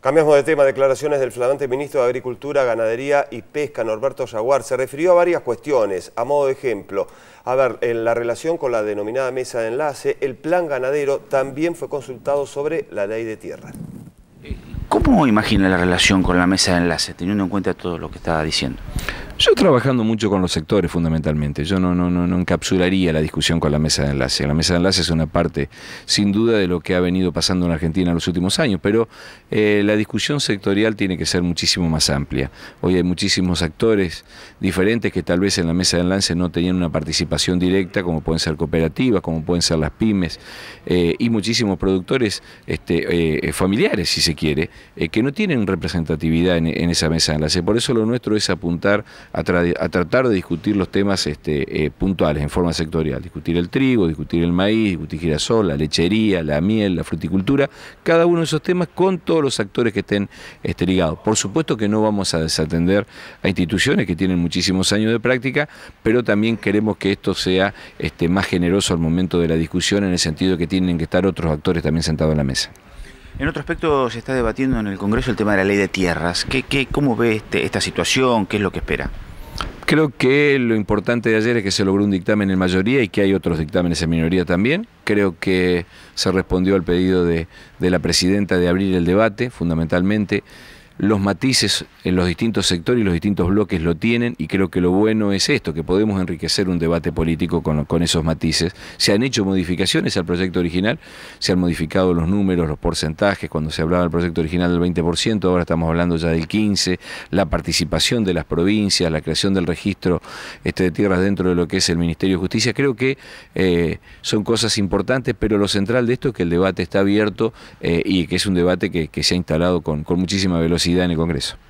Cambiamos de tema, declaraciones del flamante ministro de Agricultura, Ganadería y Pesca, Norberto Jaguar. Se refirió a varias cuestiones, a modo de ejemplo. A ver, en la relación con la denominada mesa de enlace, el plan ganadero también fue consultado sobre la ley de tierra. ¿Cómo imagina la relación con la mesa de enlace, teniendo en cuenta todo lo que estaba diciendo? Yo trabajando mucho con los sectores fundamentalmente, yo no, no, no, encapsularía la discusión con la mesa de enlace. La mesa de enlace es una parte sin duda de lo que ha venido pasando en Argentina en los últimos años, pero eh, la discusión sectorial tiene que ser muchísimo más amplia. Hoy hay muchísimos actores diferentes que tal vez en la mesa de enlace no tenían una participación directa, como pueden ser cooperativas, como pueden ser las pymes, eh, y muchísimos productores este, eh, familiares, si se quiere, que no tienen representatividad en, en esa mesa de enlace. Por eso lo nuestro es apuntar a, tratar de discutir los temas este, eh, puntuales, en forma sectorial. Discutir el trigo, discutir el maíz, discutir girasol, la lechería, la miel, la fruticultura, cada uno de esos temas con todos los actores que estén este, ligados. Por supuesto que no vamos a desatender a instituciones que tienen muchísimos años de práctica, pero también queremos que esto sea este, más generoso al momento de la discusión, en el sentido que tienen que estar otros actores también sentados en la mesa. En otro aspecto, se está debatiendo en el Congreso el tema de la ley de tierras. ¿Qué, cómo ve este, esta situación? ¿Qué es lo que espera? Creo que lo importante de ayer es que se logró un dictamen en mayoría y que hay otros dictámenes en minoría también. Creo que se respondió al pedido de, de la presidenta de abrir el debate, fundamentalmente los matices en los distintos sectores y los distintos bloques lo tienen y creo que lo bueno es esto, que podemos enriquecer un debate político con, esos matices. Se han hecho modificaciones al proyecto original, se han modificado los números, los porcentajes, cuando se hablaba del proyecto original del 20%, ahora estamos hablando ya del 15%, la participación de las provincias, la creación del registro este, de tierras dentro de lo que es el Ministerio de Justicia, creo que eh, son cosas importantes, pero lo central de esto es que el debate está abierto eh, y que es un debate que, se ha instalado con muchísima velocidad en el Congreso.